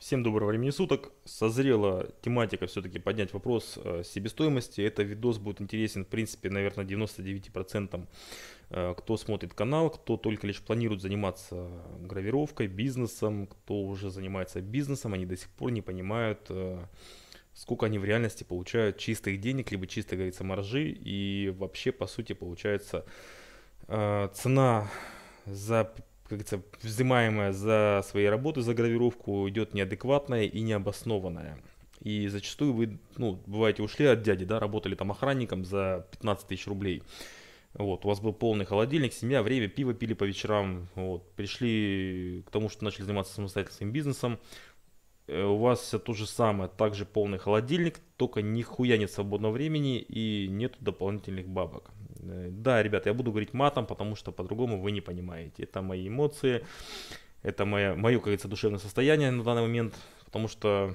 Всем доброго времени суток. Созрела тематика все-таки поднять вопрос себестоимости. Это видос будет интересен, в принципе, наверное, 99% э, кто смотрит канал, кто только лишь планирует заниматься гравировкой, бизнесом, кто уже занимается бизнесом, они до сих пор не понимают, э, сколько они в реальности получают чистых денег, либо чистой, говорится, маржи. И вообще, по сути, получается, э, цена за как говорится, взимаемая за свои работы, за гравировку идет неадекватная и необоснованная. И зачастую вы, ну, бываете, ушли от дяди, да, работали там охранником за 15 тысяч рублей. Вот, у вас был полный холодильник, семья, время, пиво пили по вечерам. Вот, пришли к тому, что начали заниматься самостоятельным бизнесом. Э, у вас все то же самое, также полный холодильник, только нихуя нет свободного времени и нет дополнительных бабок. Э, да, ребят, я буду говорить матом, потому что по-другому вы не понимаете. Это мои эмоции, это мое, мое, как говорится, душевное состояние на данный момент, потому что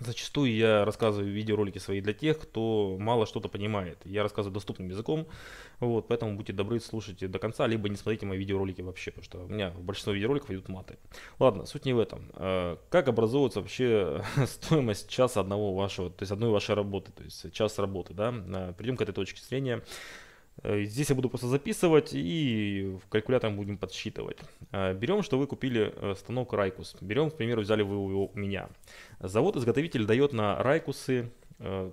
зачастую я рассказываю видеоролики свои для тех, кто мало что-то понимает. Я рассказываю доступным языком, вот, поэтому будьте добры, слушайте до конца, либо не смотрите мои видеоролики вообще, потому что у меня в большинстве видеороликов идут маты. Ладно, суть не в этом. Э, как образовывается вообще стоимость часа одного вашего, то есть одной вашей работы, то есть час работы, да? Э, Придем к этой точке зрения. Э, здесь я буду просто записывать и в калькулятором будем подсчитывать. Э, берем, что вы купили э, станок Райкус. Берем, к примеру, взяли вы его у меня. Завод-изготовитель дает на Райкусы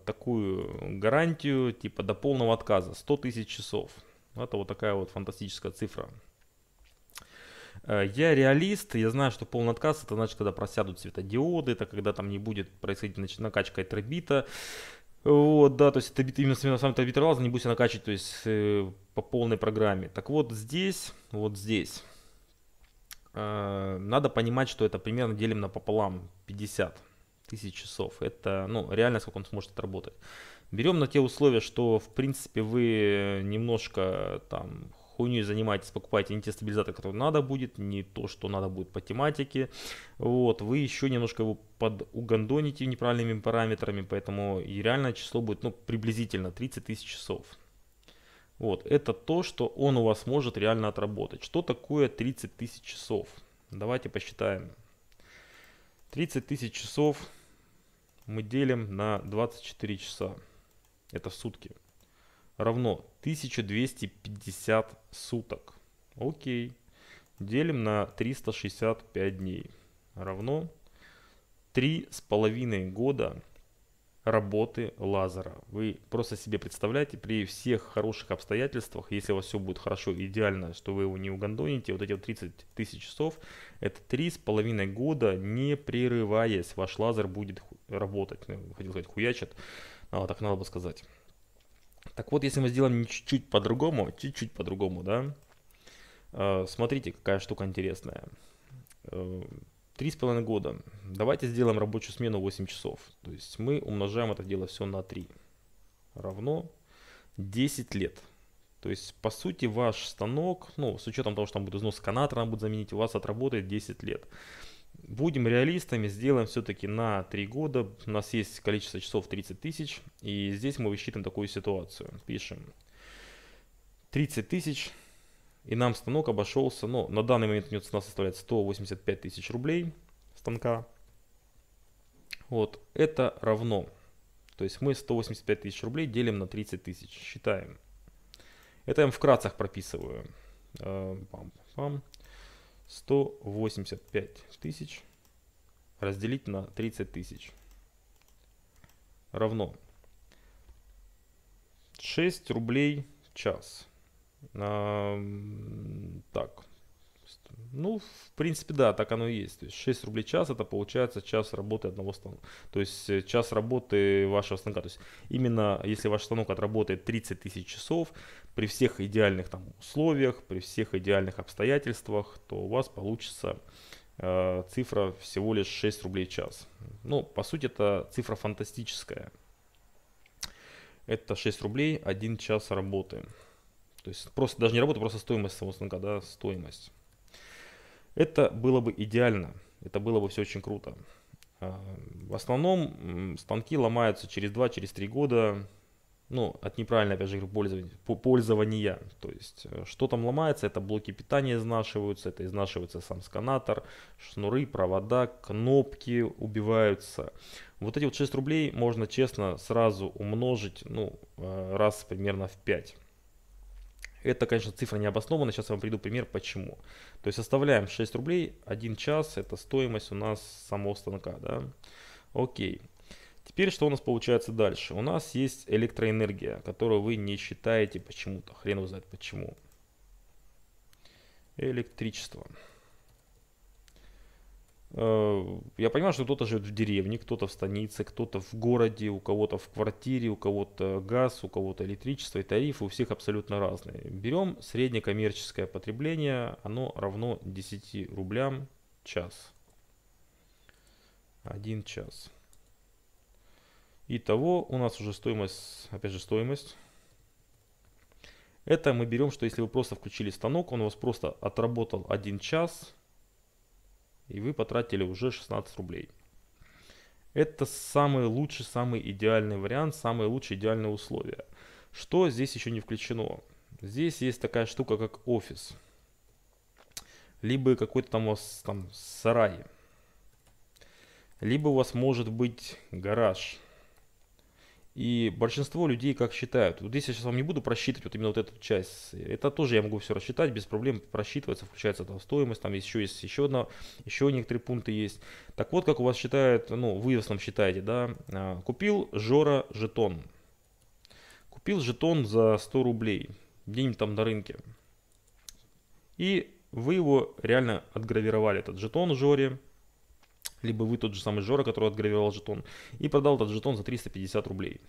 такую гарантию типа до полного отказа 100 тысяч часов. Это вот такая вот фантастическая цифра. Я реалист, я знаю, что полный отказ это значит, когда просядут светодиоды, это когда там не будет происходить накачка и требита. Вот, да, то есть это именно на самом то арбитрал, не будешь накачивать, то есть э, по полной программе. Так вот здесь, вот здесь, э, надо понимать, что это примерно делим на пополам 50 тысяч часов. Это, ну, реально сколько он сможет отработать. Берем на те условия, что, в принципе, вы немножко там хуйней занимаетесь, покупаете не те стабилизаторы, которые надо будет, не то, что надо будет по тематике. Вот, вы еще немножко его подугандоните неправильными параметрами, поэтому и реальное число будет ну, приблизительно 30 тысяч часов. Вот, это то, что он у вас может реально отработать. Что такое 30 тысяч часов? Давайте посчитаем. 30 тысяч часов мы делим на 24 часа. Это в сутки равно 1250 суток. Окей. Делим на 365 дней. Равно три с половиной года работы лазера. Вы просто себе представляете, при всех хороших обстоятельствах, если у вас все будет хорошо, идеально, что вы его не угандоните, вот эти вот 30 тысяч часов, это три с половиной года, не прерываясь, ваш лазер будет работать. Ну, хотел сказать, хуячит, а, так надо бы сказать. Так вот, если мы сделаем чуть-чуть по-другому, чуть-чуть по-другому, да, э, смотрите, какая штука интересная. Э, три с половиной года. Давайте сделаем рабочую смену 8 часов. То есть мы умножаем это дело все на 3. Равно 10 лет. То есть, по сути, ваш станок, ну, с учетом того, что там будет износ каната, нам будет заменить, у вас отработает 10 лет. Будем реалистами, сделаем все-таки на 3 года. У нас есть количество часов 30 тысяч, и здесь мы высчитываем такую ситуацию. Пишем 30 тысяч, и нам станок обошелся, но ну, на данный момент у него цена составляет 185 тысяч рублей станка. Вот, это равно. То есть мы 185 тысяч рублей делим на 30 тысяч, считаем. Это я им в крацах прописываю. Э, 185 тысяч разделить на 30 тысяч равно 6 рублей час. А, так, есть, ну, в принципе, да, так оно и есть. То есть 6 рублей в час это получается час работы одного станка. То есть э, час работы вашего станка. То есть именно если ваш станок отработает 30 тысяч часов, при всех идеальных там условиях, при всех идеальных обстоятельствах, то у вас получится э, цифра всего лишь 6 рублей в час. Ну, по сути, это цифра фантастическая. Это 6 рублей 1 час работы. То есть просто даже не работа, просто стоимость самого станка, да, стоимость. Это было бы идеально, это было бы все очень круто. А, в основном станки ломаются через 2-3 года, ну, от неправильного, опять же, пользования, пользования. То есть, э, что там ломается, это блоки питания изнашиваются, это изнашивается сам сканатор, шнуры, провода, кнопки убиваются. Вот эти вот 6 рублей можно честно сразу умножить, ну, э, раз примерно в 5. Это, конечно, цифра не обоснована, сейчас я вам приду пример, почему. То есть оставляем 6 рублей, 1 час, это стоимость у нас самого станка, да. Окей. Теперь что у нас получается дальше? У нас есть электроэнергия, которую вы не считаете почему-то, хрен его знает почему. Электричество. Электричество. Э, я понимаю, что кто-то живет в деревне, кто-то в станице, кто-то в городе, у кого-то в квартире, у кого-то газ, у кого-то электричество и тарифы у всех абсолютно разные. Берем среднекоммерческое потребление, оно равно 10 рублям час. Один час. Итого у нас уже стоимость, опять же стоимость. Это мы берем, что если вы просто включили станок, он у вас просто отработал один час, и вы потратили уже 16 рублей. Это самый лучший, самый идеальный вариант, самые лучшие идеальные условия. Что здесь еще не включено? Здесь есть такая штука, как офис. Либо какой-то там у вас там сарай. Либо у вас может быть гараж. И большинство людей как считают. Вот здесь я сейчас вам не буду просчитывать вот именно вот эту часть. Это тоже я могу все рассчитать без проблем, просчитывается, включается там стоимость, там еще есть еще одна, еще некоторые пункты есть. Так вот, как у вас считают, ну, вы в основном считаете, да, а, купил Жора жетон. Купил жетон за 100 рублей, где-нибудь там на рынке. И вы его реально отгравировали, этот жетон Жоре, либо вы тот же самый Жора, который отгравировал жетон, и продал этот жетон за 350 рублей.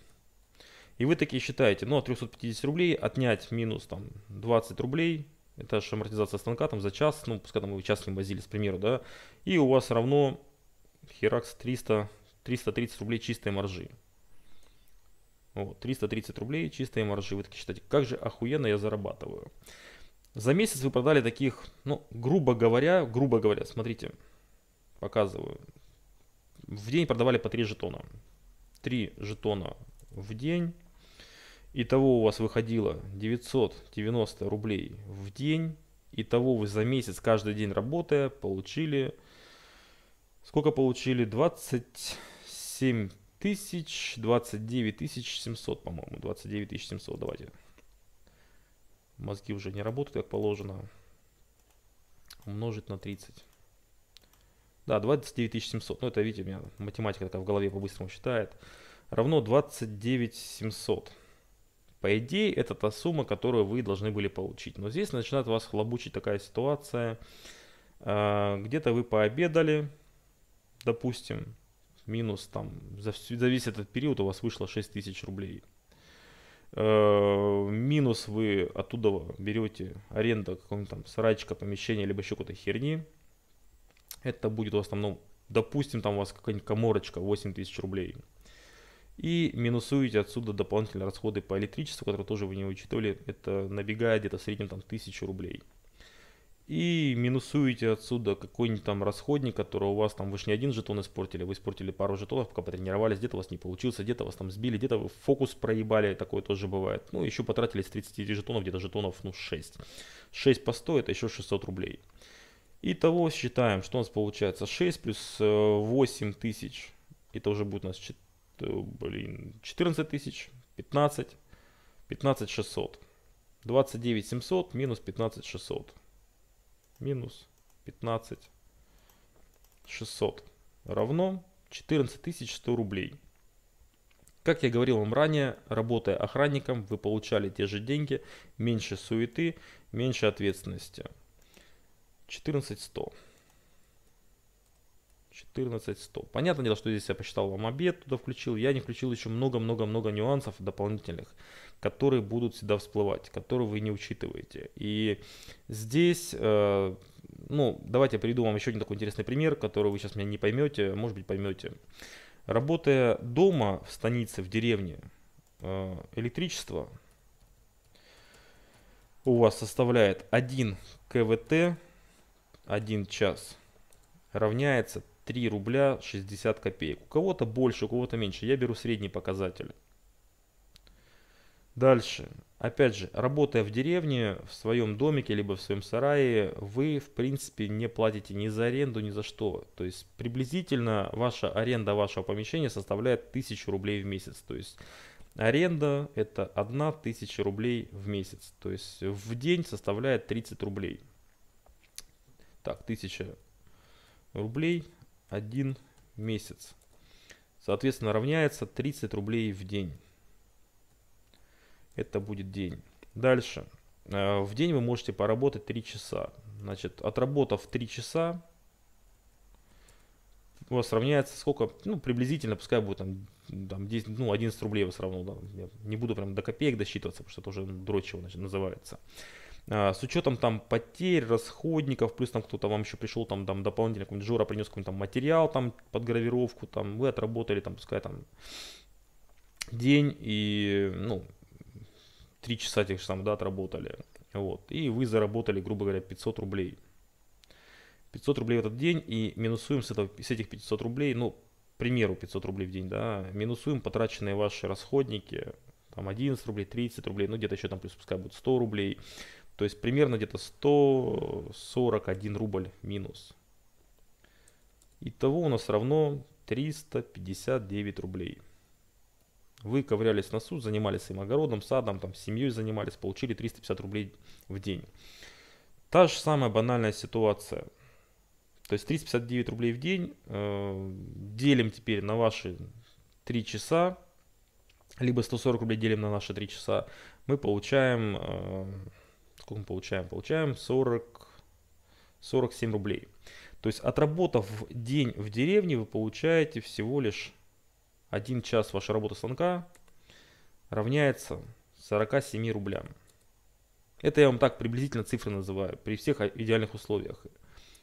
И вы такие считаете, ну, от 350 рублей отнять минус там 20 рублей, это же амортизация станка там за час, ну, пускай там вы час с ним возились, к примеру, да, и у вас равно херакс 300, 330 рублей чистой маржи. Вот, 330 рублей чистые маржи. Вы такие считаете, как же охуенно я зарабатываю. За месяц вы продали таких, ну, грубо говоря, грубо говоря, смотрите, показываю. В день продавали по 3 жетона. 3 жетона в день. Итого у вас выходило 990 рублей в день. Итого вы за месяц, каждый день работая, получили... Сколько получили? 27 тысяч, 29 тысяч 700, по-моему. 29 тысяч 700, давайте. Мозги уже не работают, как положено. Умножить на 30. Да, 29 700. Ну, это, видите, у меня математика такая в голове по-быстрому считает. Равно 29 700. По идее, это та сумма, которую вы должны были получить. Но здесь начинает вас хлобучить такая ситуация. А, где-то вы пообедали, допустим, минус там, за, весь этот период у вас вышло 6 тысяч рублей. А, минус вы оттуда берете аренда какого-нибудь там сарайчика, помещения, либо еще какой-то херни – это будет в основном, ну, допустим, там у вас какая-нибудь коморочка 8 тысяч рублей. И минусуете отсюда дополнительные расходы по электричеству, которые тоже вы не учитывали, это набегает где-то в среднем там 1000 рублей. И минусуете отсюда какой-нибудь там расходник, который у вас там, вы же не один жетон испортили, вы испортили пару жетонов, пока потренировались, где-то у вас не получился, где-то вас там сбили, где-то вы фокус проебали, такое тоже бывает. Ну, еще потратили с 30 жетонов, где-то жетонов, ну, 6. 6 по 100, это еще 600 рублей. Итого считаем, что у нас получается 6 плюс 8 э, тысяч. Это уже будет у нас э, блин, 14 тысяч, 15, 15 600. 29 700 минус 15 600. Минус 15 600 равно 14 100 рублей. Как я говорил вам ранее, работая охранником, вы получали те же деньги, меньше суеты, меньше ответственности. 14100. 14100. Понятное дело, что здесь я посчитал вам обед, туда включил. Я не включил еще много-много-много нюансов дополнительных, которые будут всегда всплывать, которые вы не учитываете. И здесь, э, ну, давайте я приведу вам еще один такой интересный пример, который вы сейчас меня не поймете, может быть поймете. Работая дома в станице, в деревне, э, электричество у вас составляет 1 КВТ 1 час равняется 3 рубля 60 копеек. У кого-то больше, у кого-то меньше. Я беру средний показатель. Дальше. Опять же, работая в деревне, в своем домике, либо в своем сарае, вы, в принципе, не платите ни за аренду, ни за что. То есть, приблизительно ваша аренда вашего помещения составляет 1000 рублей в месяц. То есть, аренда это 1000 рублей в месяц. То есть, в день составляет 30 рублей. Так, 1000 рублей один месяц. Соответственно, равняется 30 рублей в день. Это будет день. Дальше. Э, в день вы можете поработать 3 часа. Значит, отработав 3 часа, у вас равняется сколько, ну, приблизительно, пускай будет там, там 10, ну, 11 рублей вы все равно, да, я не буду прям до копеек досчитываться, потому что это уже дрочево, значит, называется. А, с учетом там потерь, расходников, плюс там кто-то вам еще пришел там, там дополнительно, какой-нибудь Жора принес какой-нибудь там материал там под гравировку, там вы отработали там пускай там день и ну три часа тех же там, да, отработали, вот, и вы заработали, грубо говоря, 500 рублей. 500 рублей в этот день и минусуем с, этого, с этих 500 рублей, ну, к примеру, 500 рублей в день, да, минусуем потраченные ваши расходники, там 11 рублей, 30 рублей, ну где-то еще там плюс пускай будет 100 рублей, то есть примерно где-то 141 рубль минус. Итого у нас равно 359 рублей. Вы ковырялись на суд, занимались своим огородом, садом, там, семьей занимались, получили 350 рублей в день. Та же самая банальная ситуация. То есть 359 рублей в день э, делим теперь на ваши 3 часа, либо 140 рублей делим на наши 3 часа, мы получаем... Э, сколько мы получаем? Получаем 40, 47 рублей. То есть отработав день в деревне, вы получаете всего лишь 1 час вашей работы станка равняется 47 рублям. Это я вам так приблизительно цифры называю, при всех идеальных условиях.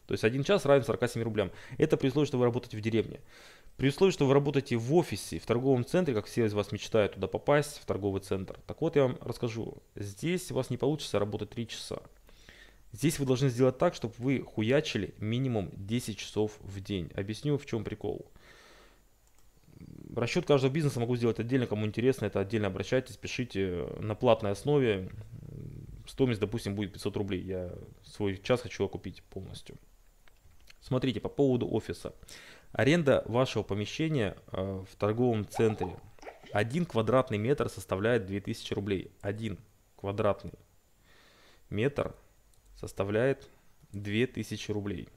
То есть 1 час равен 47 рублям. Это при условии, что вы работаете в деревне. При условии, что вы работаете в офисе, в торговом центре, как все из вас мечтают туда попасть, в торговый центр. Так вот, я вам расскажу. Здесь у вас не получится работать 3 часа. Здесь вы должны сделать так, чтобы вы хуячили минимум 10 часов в день. Объясню, в чем прикол. Расчет каждого бизнеса могу сделать отдельно, кому интересно, это отдельно обращайтесь, пишите на платной основе. Стоимость, допустим, будет 500 рублей. Я свой час хочу окупить полностью. Смотрите, по поводу офиса. Аренда вашего помещения э, в торговом центре. Один квадратный метр составляет 2000 рублей. Один квадратный метр составляет 2000 рублей.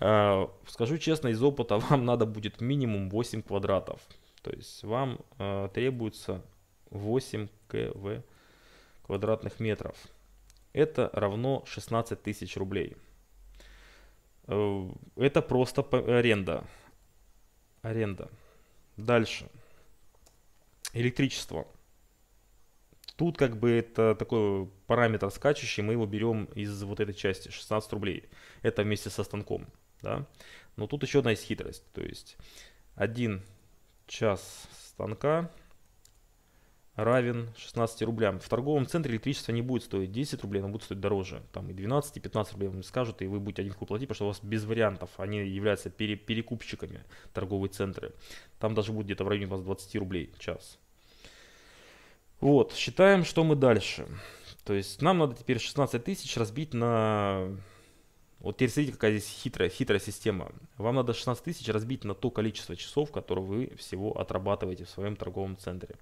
Э, скажу честно, из опыта вам надо будет минимум 8 квадратов. То есть вам э, требуется 8 кв квадратных метров. Это равно 16 тысяч рублей. Э, это просто аренда. Аренда. Дальше. Электричество. Тут как бы это такой параметр скачущий, мы его берем из вот этой части, 16 рублей. Это вместе со станком, да. Но тут еще одна есть хитрость, то есть один час станка равен 16 рублям. В торговом центре электричество не будет стоить 10 рублей, оно будет стоить дороже. Там и 12, и 15 рублей вам скажут, и вы будете один куп платить, потому что у вас без вариантов. Они являются пере перекупщиками торговые центры. Там даже будет где-то в районе у вас 20 рублей в час. Вот, считаем, что мы дальше. То есть нам надо теперь 16 тысяч разбить на... Вот теперь смотрите, какая здесь хитрая, хитрая система. Вам надо 16 тысяч разбить на то количество часов, которые вы всего отрабатываете в своем торговом центре.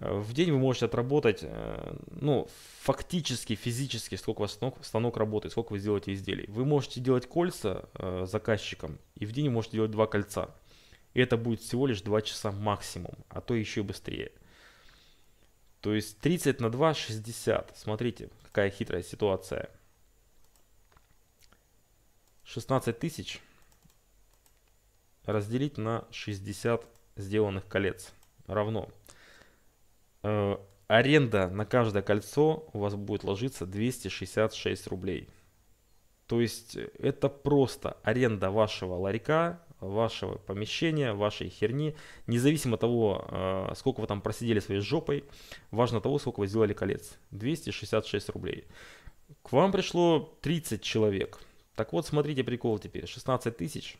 В день вы можете отработать, э, ну, фактически, физически, сколько у вас станок, станок работает, сколько вы сделаете изделий. Вы можете делать кольца э, заказчиком, и в день вы можете делать два кольца. И это будет всего лишь 2 часа максимум, а то еще быстрее. То есть 30 на 2 – 60. Смотрите, какая хитрая ситуация. 16 тысяч разделить на 60 сделанных колец равно Э, аренда на каждое кольцо у вас будет ложиться 266 рублей. То есть э, это просто аренда вашего ларька, вашего помещения, вашей херни. Независимо от того, э, сколько вы там просидели своей жопой, важно того, сколько вы сделали колец. 266 рублей. К вам пришло 30 человек. Так вот, смотрите прикол теперь. 16 тысяч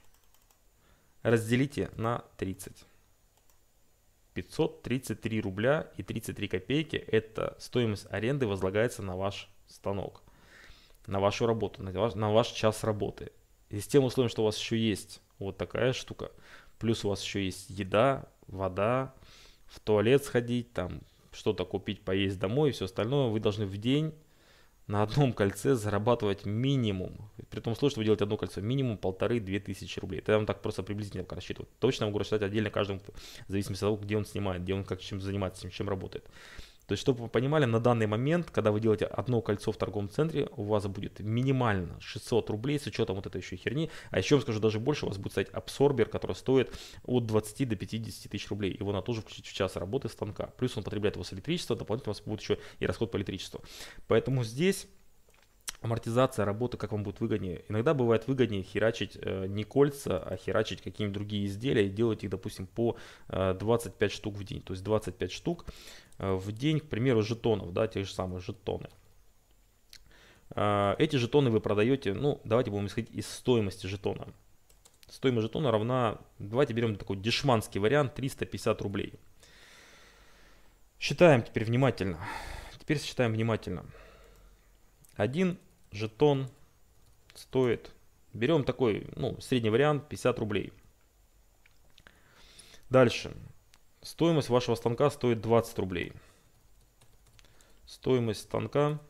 разделите на 30. 533 рубля и 33 копейки – это стоимость аренды возлагается на ваш станок, на вашу работу, на ваш, на ваш час работы. И с тем условием, что у вас еще есть вот такая штука, плюс у вас еще есть еда, вода, в туалет сходить, там что-то купить, поесть домой и все остальное, вы должны в день на одном кольце зарабатывать минимум, при том условии, что вы делаете одно кольцо, минимум полторы-две тысячи рублей. Это я вам так просто приблизительно пока рассчитываю. Точно могу рассчитать отдельно каждому, в зависимости от того, где он снимает, где он как чем занимается, чем работает. То есть, чтобы вы понимали, на данный момент, когда вы делаете одно кольцо в торговом центре, у вас будет минимально 600 рублей с учетом вот этой еще херни. А еще вам скажу, даже больше у вас будет стоять абсорбер, который стоит от 20 до 50 тысяч рублей. Его надо тоже включить в час работы станка. Плюс он потребляет у вас электричество, дополнительно у вас будет еще и расход по электричеству. Поэтому здесь амортизация работы, как вам будет выгоднее. Иногда бывает выгоднее херачить э, не кольца, а херачить какие-нибудь другие изделия и делать их, допустим, по э, 25 штук в день. То есть 25 штук Э, в день, к примеру, жетонов, да, те же самые жетоны. А, эти жетоны вы продаете, ну, давайте будем исходить из стоимости жетона. Стоимость жетона равна, давайте берем такой дешманский вариант, 350 рублей. Считаем теперь внимательно. Теперь считаем внимательно. Один жетон стоит, берем такой, ну, средний вариант, 50 рублей. Дальше. Стоимость вашего станка стоит 20 рублей. Стоимость станка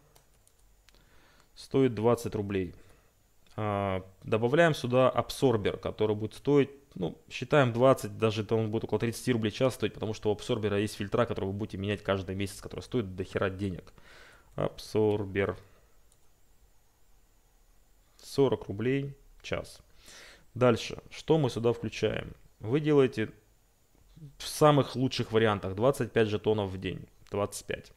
стоит 20 рублей. А, добавляем сюда абсорбер, который будет стоить, ну, считаем 20, даже это он будет около 30 рублей час стоить, потому что у абсорбера есть фильтра, которые вы будете менять каждый месяц, который стоит до хера денег. Абсорбер. 40 рублей час. Дальше, что мы сюда включаем? Вы делаете в самых лучших вариантах 25 жетонов в день. 25.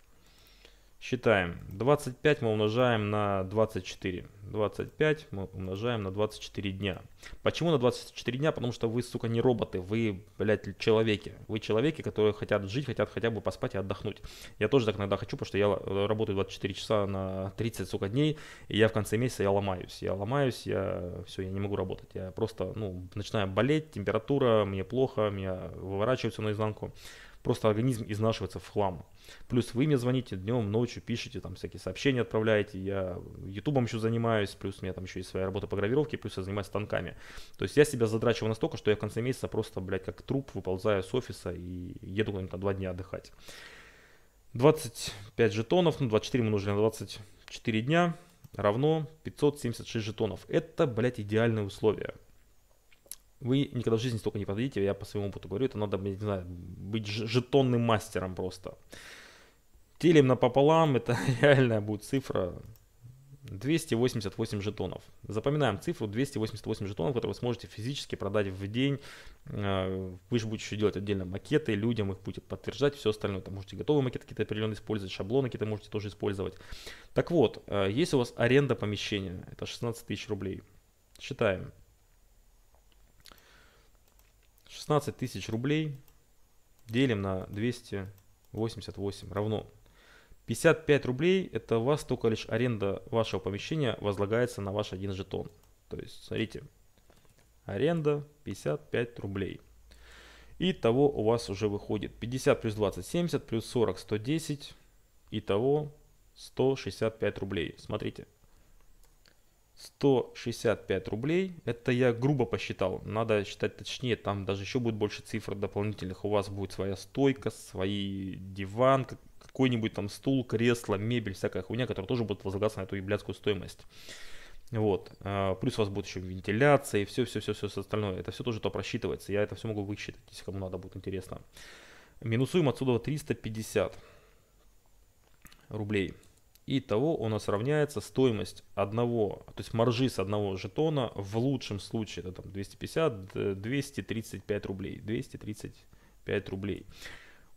Считаем. 25 мы умножаем на 24. 25 мы умножаем на 24 дня. Почему на 24 дня? Потому что вы, сука, не роботы, вы, блядь, человеки. Вы человеки, которые хотят жить, хотят хотя бы поспать и отдохнуть. Я тоже так иногда хочу, потому что я э, работаю 24 часа на 30, сука, дней, и я в конце месяца, я ломаюсь. Я ломаюсь, я все, я не могу работать. Я просто, ну, начинаю болеть, температура, мне плохо, меня выворачиваются наизнанку. Просто организм изнашивается в хлам. Плюс вы мне звоните днем, ночью, пишите там всякие сообщения отправляете. Я ютубом еще занимаюсь, плюс у меня там еще есть своя работа по гравировке, плюс я занимаюсь станками. То есть я себя задрачиваю настолько, что я в конце месяца просто, блядь, как труп выползаю с офиса и еду куда-нибудь на два дня отдыхать. 25 жетонов, ну 24 мы нужны на 24 дня, равно 576 жетонов. Это, блядь, идеальные условия. Вы никогда в жизни столько не продадите, я по своему опыту говорю, это надо, не знаю, быть жетонным мастером просто. Делим напополам, это реальная будет цифра 288 жетонов. Запоминаем цифру 288 жетонов, которые вы сможете физически продать в день. Э, вы же будете еще делать отдельно макеты, людям их будет подтверждать, все остальное. Там можете готовые макеты какие-то определенные использовать, шаблоны какие-то можете тоже использовать. Так вот, э, есть у вас аренда помещения, это 16 тысяч рублей. Считаем. 16 тысяч рублей делим на 288 равно 55 рублей это у вас только лишь аренда вашего помещения возлагается на ваш один жетон. То есть, смотрите, аренда 55 рублей. И того у вас уже выходит 50 плюс 20, 70 плюс 40, 110. Итого 165 рублей. Смотрите. 165 рублей. Это я грубо посчитал. Надо считать точнее. Там даже еще будет больше цифр дополнительных. У вас будет своя стойка, свои диван, какой-нибудь там стул, кресло, мебель, всякая хуйня, которая тоже будет возлагаться на эту еблядскую стоимость. Вот. А, плюс у вас будет еще вентиляция и все-все-все-все остальное. Это все тоже то просчитывается. Я это все могу высчитать, если кому надо будет интересно. Минусуем отсюда 350 рублей. Итого у нас равняется стоимость одного, то есть маржи с одного жетона в лучшем случае это там 250, 235 рублей, 235 рублей.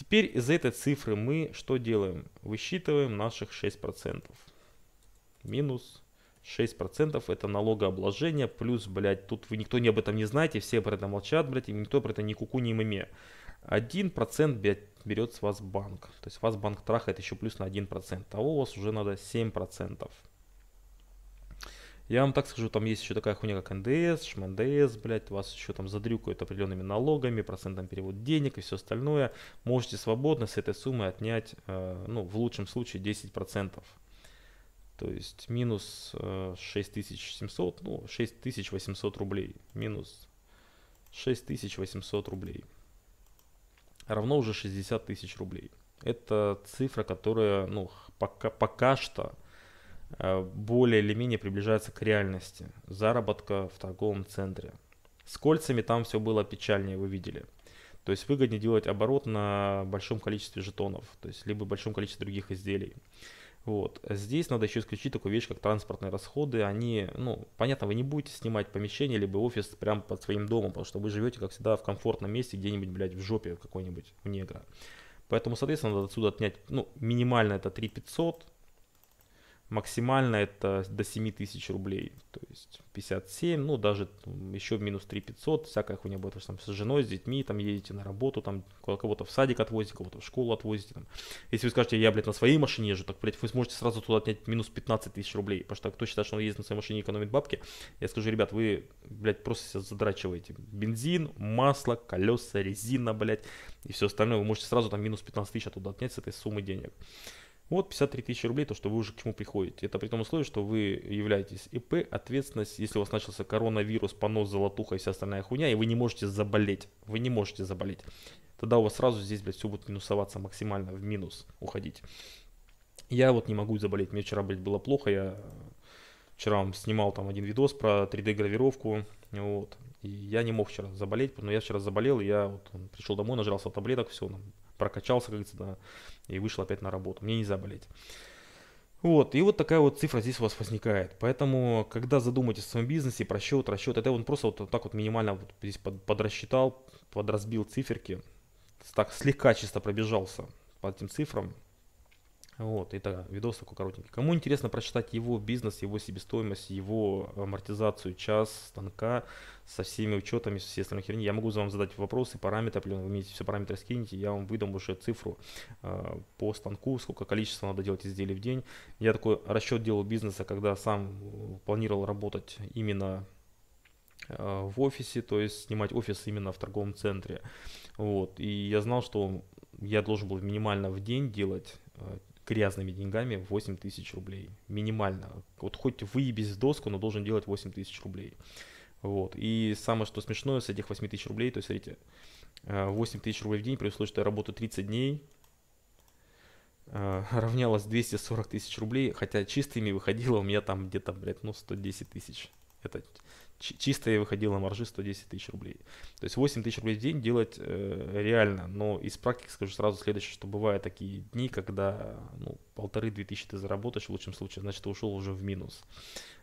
Теперь из этой цифры мы что делаем? Высчитываем наших 6%. Минус 6% это налогообложение, плюс, блядь, тут вы никто не об этом не знаете, все про это молчат, блядь, и никто про это ни куку, ни меме. 1%, блядь, берет с вас банк. То есть вас банк трахает еще плюс на 1%. Того а у вас уже надо 7%. Я вам так скажу, там есть еще такая хуйня, как НДС, ШМНДС, блядь, вас еще там задрюкают определенными налогами, процентом перевод денег и все остальное. Можете свободно с этой суммы отнять, э, ну, в лучшем случае 10%. То есть минус 6700, э, ну, 6800 рублей. Минус 6800 рублей. Равно уже 60 тысяч рублей. Это цифра, которая, ну, пока, пока что Э, более или менее приближается к реальности заработка в торговом центре. С кольцами там все было печальнее, вы видели. То есть выгоднее делать оборот на большом количестве жетонов, то есть либо большом количестве других изделий. Вот. Здесь надо еще исключить такую вещь, как транспортные расходы. Они, ну, понятно, вы не будете снимать помещение либо офис прямо под своим домом, потому что вы живете, как всегда, в комфортном месте, где-нибудь, блядь, в жопе какой-нибудь, в негро. Поэтому, соответственно, надо отсюда отнять, ну, минимально это 3 500, Максимально это до 7 тысяч рублей, то есть 57, ну даже еще минус 3 500, всякая хуйня будет, потому там с женой, с детьми, там едете на работу, там кого-то в садик отвозите, кого-то в школу отвозите. Там. Если вы скажете, я, блядь, на своей машине езжу, так, блядь, вы сможете сразу туда отнять минус 15 тысяч рублей, потому что кто считает, что он ездит на своей машине и экономит бабки, я скажу, ребят, вы, блядь, просто себя задрачиваете. Бензин, масло, колеса, резина, блядь, и все остальное, вы можете сразу там минус 15 тысяч оттуда отнять с этой суммы денег. Вот 53 тысячи рублей, то, что вы уже к чему приходите. Это при том условии, что вы являетесь ИП, ответственность, если у вас начался коронавирус, понос, золотуха и вся остальная хуйня, и вы не можете заболеть. Вы не можете заболеть. Тогда у вас сразу здесь, блядь, все будет минусоваться максимально, в минус уходить. Я вот не могу заболеть. Мне вчера, блядь, было плохо. Я вчера вам снимал там один видос про 3D-гравировку. Вот. И я не мог вчера заболеть, но я вчера заболел, я вот, пришел домой, нажрался таблеток, все, прокачался, как говорится, да, и вышел опять на работу. Мне не заболеть. Вот, и вот такая вот цифра здесь у вас возникает. Поэтому, когда задумаетесь о своем бизнесе, просчет, расчет, это он просто вот так вот минимально вот здесь под, подрасчитал, подразбил циферки, так слегка чисто пробежался по этим цифрам, вот, это видос такой коротенький. Кому интересно прочитать его бизнес, его себестоимость, его амортизацию, час, станка, со всеми учетами, со всей остальной херни, я могу за вам задать вопросы, параметры, плюс вы мне все параметры скинете, я вам выдам уже цифру э, по станку, сколько количества надо делать изделий в день. Я такой расчет делал бизнеса, когда сам планировал работать именно э, в офисе, то есть снимать офис именно в торговом центре. Вот. И я знал, что я должен был минимально в день делать а, грязными деньгами 8 тысяч рублей. Минимально. Вот хоть выебись в доску, но должен делать 8 тысяч рублей. Вот. И самое, что смешное, с этих 8 тысяч рублей, то есть, смотрите, 8 э, тысяч рублей в день, при условии, что я работаю 30 дней, э, равнялось 240 тысяч рублей, хотя чистыми выходило у меня там где-то, блядь, ну, 110 тысяч. Это чисто я выходил маржи 110 тысяч рублей. То есть 8 тысяч рублей в день делать э, реально, но из практики скажу сразу следующее, что бывают такие дни, когда ну, полторы-две тысячи ты заработаешь, в лучшем случае, значит, ты ушел уже в минус.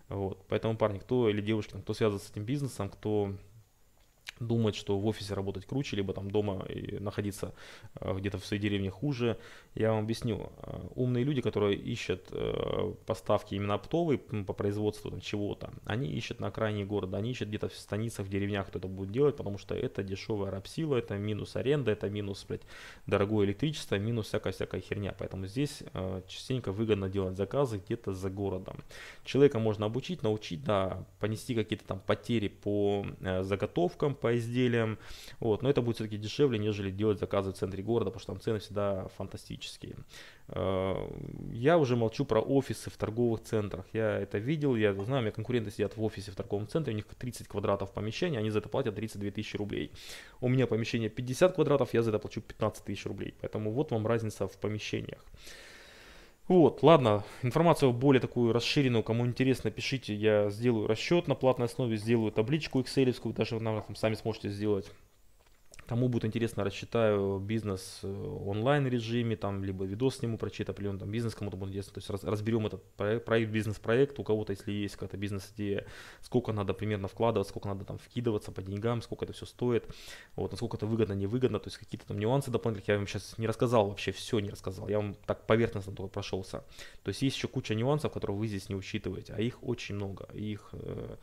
Вот. Поэтому, парни, кто или девушки, кто связан с этим бизнесом, кто думать, что в офисе работать круче, либо там дома и находиться э, где-то в своей деревне хуже. Я вам объясню. Э, умные люди, которые ищут э, поставки именно оптовые по производству там, чего-то, они ищут на окраине города, они ищут где-то в станицах, в деревнях, кто это будет делать, потому что это дешевая рабсила, это минус аренда, это минус, блядь, дорогое электричество, минус всякая-всякая херня. Поэтому здесь частенько выгодно делать заказы где-то за городом. Человека можно обучить, научить, да, понести какие-то там потери по заготовкам, по по изделиям. Вот, но это будет все-таки дешевле, нежели делать заказы в центре города, потому что там цены всегда фантастические. Э, я уже молчу про офисы в торговых центрах. Я это видел, я знаю, у меня конкуренты сидят в офисе в торговом центре, у них 30 квадратов помещения, они за это платят 32 тысячи рублей. У меня помещение 50 квадратов, я за это плачу 15 тысяч рублей. Поэтому вот вам разница в помещениях. Вот, ладно, информацию более такую расширенную, кому интересно, пишите, я сделаю расчет на платной основе, сделаю табличку excel даже вы, наверное, сами сможете сделать. Кому будет интересно, рассчитаю бизнес э, онлайн режиме, там, либо видос сниму про чей-то определенный там, бизнес, кому-то будет интересно. То есть раз, разберем этот проект, проект бизнес-проект, у кого-то, если есть какая-то бизнес-идея, сколько надо примерно вкладывать, сколько надо там вкидываться по деньгам, сколько это все стоит, вот, насколько это выгодно, невыгодно, то есть какие-то там нюансы дополнительных. Я вам сейчас не рассказал вообще все, не рассказал, я вам так поверхностно только прошелся. То есть есть еще куча нюансов, которые вы здесь не учитываете, а их очень много, их э,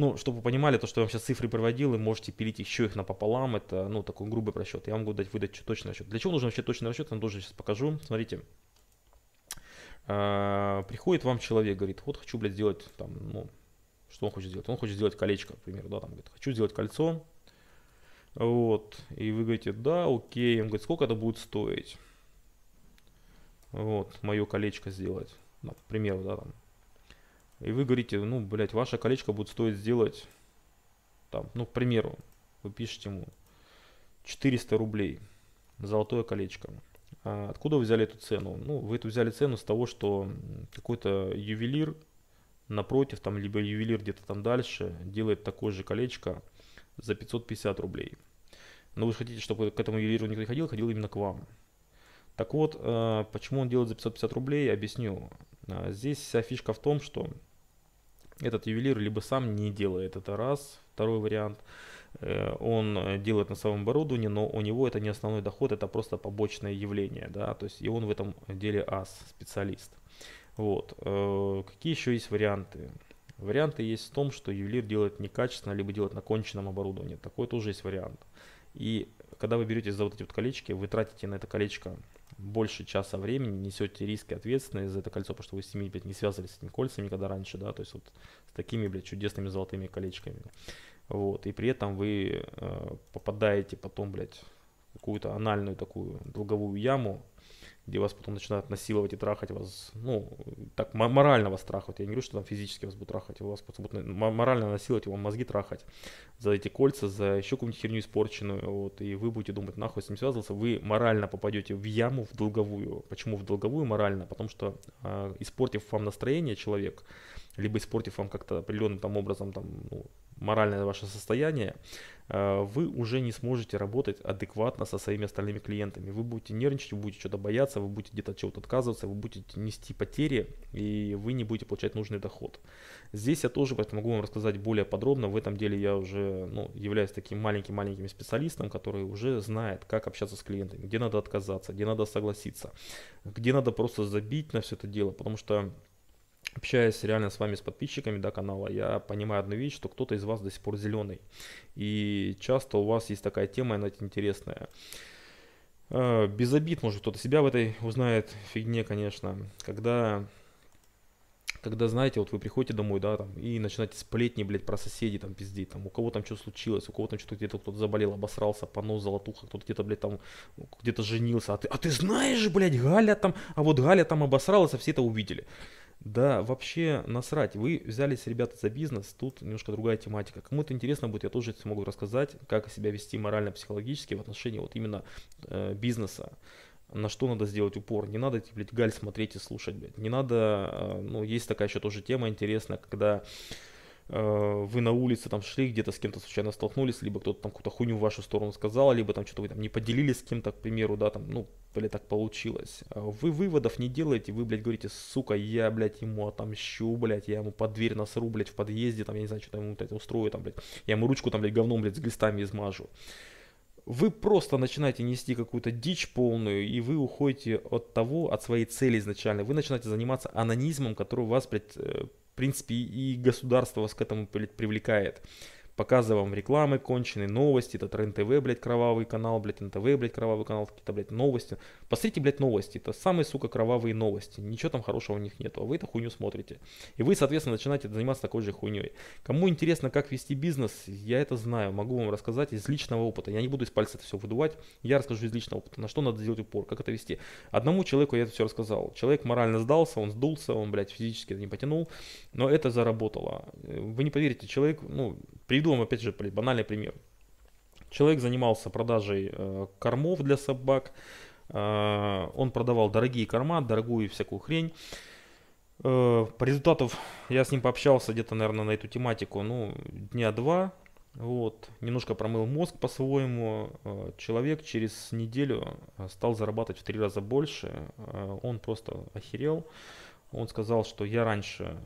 ну, чтобы вы понимали, то, что я вам сейчас цифры проводил, и можете пилить еще их напополам, это, ну, такой грубый просчет. Я вам могу дать, выдать точный расчет. Для чего нужен вообще точный расчет, я вам тоже сейчас покажу. Смотрите, а, приходит вам человек, говорит, вот хочу, блядь, сделать там, ну, что он хочет сделать? Он хочет сделать колечко, к примеру, да, там, говорит, хочу сделать кольцо, вот, и вы говорите, да, окей, он говорит, сколько это будет стоить? Вот, мое колечко сделать, например, да, там, и вы говорите, ну, блядь, ваше колечко будет стоить сделать, там, ну, к примеру, вы пишете ему 400 рублей, золотое колечко. А откуда вы взяли эту цену? Ну, вы эту взяли цену с того, что какой-то ювелир напротив, там, либо ювелир где-то там дальше делает такое же колечко за 550 рублей. Но вы же хотите, чтобы к этому ювелиру никто не ходил, ходил именно к вам. Так вот, э, почему он делает за 550 рублей, объясню. А здесь вся фишка в том, что этот ювелир либо сам не делает, это раз. Второй вариант, э, он э, делает на своем оборудовании, но у него это не основной доход, это просто побочное явление, да, то есть и он в этом деле ас, специалист. Вот. Э, какие еще есть варианты? Варианты есть в том, что ювелир делает некачественно, либо делает на конченном оборудовании. Такой тоже есть вариант. И когда вы беретесь за вот эти вот колечки, вы тратите на это колечко больше часа времени несете риск и ответственность за это кольцо, потому что вы с ними, блядь, не связывались с этими кольцами никогда раньше, да, то есть вот с такими, блядь, чудесными золотыми колечками. Вот, и при этом вы э, попадаете потом, блядь, какую-то анальную такую долговую яму, где вас потом начинают насиловать и трахать вас, ну, так морально вас трахают, я не говорю, что там физически вас будут трахать, вас будут морально насиловать, вам мозги трахать за эти кольца, за еще какую-нибудь херню испорченную, вот, и вы будете думать, нахуй с ним связался, вы морально попадете в яму, в долговую. Почему в долговую морально? Потому что э, испортив вам настроение человек, либо испортив вам как-то определенным там образом там, ну, моральное ваше состояние, э, вы уже не сможете работать адекватно со своими остальными клиентами. Вы будете нервничать, вы будете что-то бояться, вы будете где-то от чего-то отказываться, вы будете нести потери, и вы не будете получать нужный доход. Здесь я тоже поэтому могу вам рассказать более подробно. В этом деле я уже ну, являюсь таким маленьким-маленьким специалистом, который уже знает, как общаться с клиентами, где надо отказаться, где надо согласиться, где надо просто забить на все это дело, потому что общаясь реально с вами, с подписчиками да, канала, я понимаю одну вещь, что кто-то из вас до сих пор зеленый. И часто у вас есть такая тема, она интересная. Э, без обид, может, кто-то себя в этой узнает фигне, конечно. Когда когда, знаете, вот вы приходите домой, да, там, и начинаете сплетни, блядь, про соседей, там, пизди там, у кого там что случилось, у кого там что-то где-то кто-то заболел, обосрался, понос, золотуха, кто-то где-то, блядь, там, где-то женился, а ты, а ты знаешь, блядь, Галя там, а вот Галя там обосралась, а все это увидели. Да, вообще насрать. Вы взялись, ребята, за бизнес, тут немножко другая тематика. Кому-то интересно будет, я тоже смогу рассказать, как себя вести морально-психологически в отношении вот именно э, бизнеса на что надо сделать упор. Не надо, блядь, типа, галь смотреть и слушать, блядь. Не надо, э, ну, есть такая еще тоже тема интересная, когда Э, вы на улице там шли, где-то с кем-то случайно столкнулись, либо кто-то там какую-то хуйню в вашу сторону сказал, либо там что-то вы там не поделились с кем-то, к примеру, да, там, ну, или так получилось. А вы выводов не делаете, вы, блядь, говорите, сука, я, блядь, ему отомщу, блядь, я ему под дверь насру, блядь, в подъезде, там, я не знаю, что там ему, блядь, устрою, там, блядь, я ему ручку, там, блядь, говном, блядь, с глистами измажу вы просто начинаете нести какую-то дичь полную, и вы уходите от того, от своей цели изначально. Вы начинаете заниматься анонизмом, который вас, э, в принципе, и государство вас к этому привлекает показываю вам рекламы конченые, новости, это ТВ, блядь, кровавый канал, блядь, НТВ, блядь, кровавый канал, какие-то, блядь, новости. Посмотрите, блядь, новости, это самые, сука, кровавые новости, ничего там хорошего у них нет, а вы эту хуйню смотрите. И вы, соответственно, начинаете заниматься такой же хуйней. Кому интересно, как вести бизнес, я это знаю, могу вам рассказать из личного опыта, я не буду из пальца это все выдувать, я расскажу из личного опыта, на что надо делать упор, как это вести. Одному человеку я это все рассказал, человек морально сдался, он сдулся, он, блядь, физически это не потянул, но это заработало. Вы не поверите, человек, ну, приведу приведу вам, опять же, банальный пример. Человек занимался продажей э, кормов для собак. Э, он продавал дорогие корма, дорогую всякую хрень. Э, по результатов я с ним пообщался где-то, наверное, на эту тематику, ну, дня два. Вот, немножко промыл мозг по-своему. Э, человек через неделю э, стал зарабатывать в три раза больше. Э, он просто охерел. Он сказал, что я раньше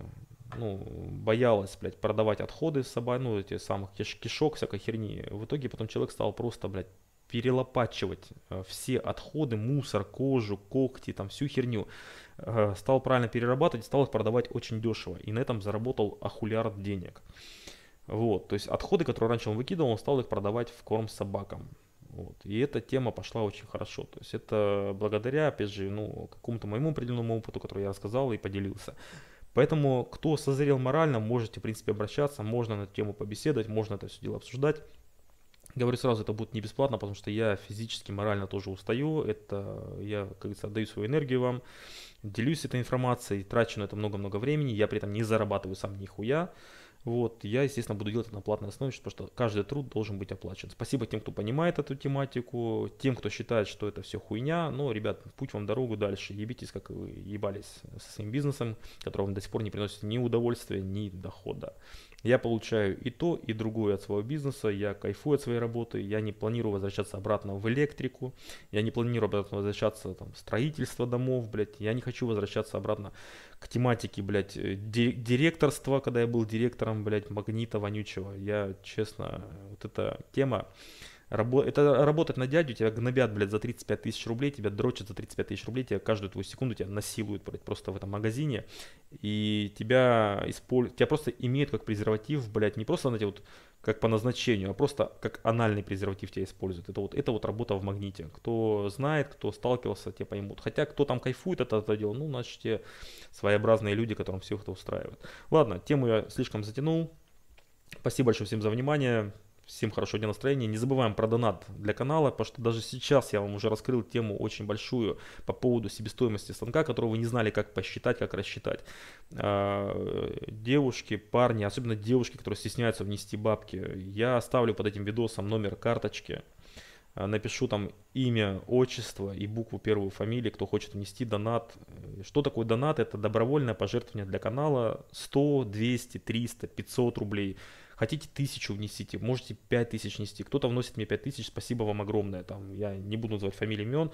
ну, боялась, блядь, продавать отходы с собой, ну, эти самых киш кишок, всякой херни. В итоге потом человек стал просто, блядь, перелопачивать э, все отходы, мусор, кожу, когти, там всю херню. Э, стал правильно перерабатывать, стал их продавать очень дешево. И на этом заработал ахулиард денег. Вот, то есть отходы, которые раньше он выкидывал, он стал их продавать в корм собакам. Вот. И эта тема пошла очень хорошо. То есть это благодаря, опять же, ну, какому-то моему определенному опыту, который я рассказал и поделился. Поэтому, кто созрел морально, можете, в принципе, обращаться, можно на эту тему побеседовать, можно это все дело обсуждать. Говорю сразу, это будет не бесплатно, потому что я физически, морально тоже устаю. Это я, как говорится, отдаю свою энергию вам, делюсь этой информацией, трачу на это много-много времени. Я при этом не зарабатываю сам нихуя. хуя вот, я, естественно, буду делать это на платной основе, потому что каждый труд должен быть оплачен. Спасибо тем, кто понимает эту тематику, тем, кто считает, что это все хуйня. Но, ребят, путь вам дорогу дальше. Ебитесь, как вы ебались со своим бизнесом, который вам до сих пор не приносит ни удовольствия, ни дохода. Я получаю и то, и другое от своего бизнеса, я кайфую от своей работы, я не планирую возвращаться обратно в электрику, я не планирую обратно возвращаться там, в строительство домов, блядь, я не хочу возвращаться обратно к тематике, блядь, э, директорства, когда я был директором, блядь, магнита вонючего. Я, честно, вот эта тема, это работать на дядю, тебя гнобят, блядь, за 35 тысяч рублей, тебя дрочат за 35 тысяч рублей, тебя каждую твою секунду тебя насилуют, блядь, просто в этом магазине. И тебя используют, тебя просто имеют как презерватив, блядь, не просто, знаете, вот как по назначению, а просто как анальный презерватив тебя используют. Это вот, это вот работа в магните. Кто знает, кто сталкивался, те поймут. Хотя кто там кайфует от этого дела, ну, значит, те своеобразные люди, которым все это устраивает. Ладно, тему я слишком затянул. Спасибо большое всем за внимание. Всем хорошего дня настроения. Не забываем про донат для канала, потому что даже сейчас я вам уже раскрыл тему очень большую по поводу себестоимости станка, которую вы не знали, как посчитать, как рассчитать. А, девушки, парни, особенно девушки, которые стесняются внести бабки, я оставлю под этим видосом номер карточки, а, напишу там имя, отчество и букву первую фамилии, кто хочет внести донат. Что такое донат? Это добровольное пожертвование для канала 100, 200, 300, 500 рублей – Хотите тысячу внесите, можете пять тысяч нести. Кто-то вносит мне пять тысяч, спасибо вам огромное. Там, я не буду называть фамилии имен.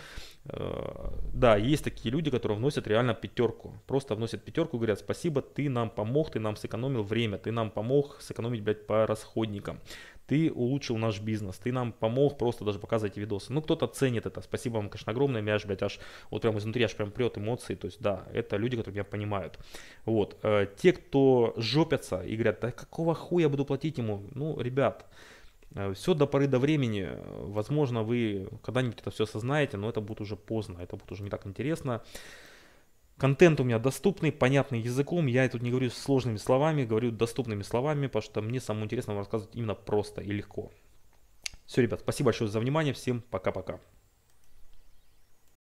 Э, да, есть такие люди, которые вносят реально пятерку. Просто вносят пятерку и говорят, спасибо, ты нам помог, ты нам сэкономил время, ты нам помог сэкономить, блядь, по расходникам ты улучшил наш бизнес, ты нам помог просто даже показывать эти видосы. Ну, кто-то ценит это. Спасибо вам, конечно, огромное. Меня аж, блядь, аж вот прям изнутри аж прям прет эмоции. То есть, да, это люди, которые меня понимают. Вот. Э, те, кто жопятся и говорят, да какого хуя я буду платить ему? Ну, ребят, э, все до поры до времени. Возможно, вы когда-нибудь это все осознаете, но это будет уже поздно, это будет уже не так интересно. Контент у меня доступный, понятный языком. Я тут не говорю сложными словами, говорю доступными словами, потому что мне самое интересное вам рассказывать именно просто и легко. Все, ребят, спасибо большое за внимание. Всем пока-пока.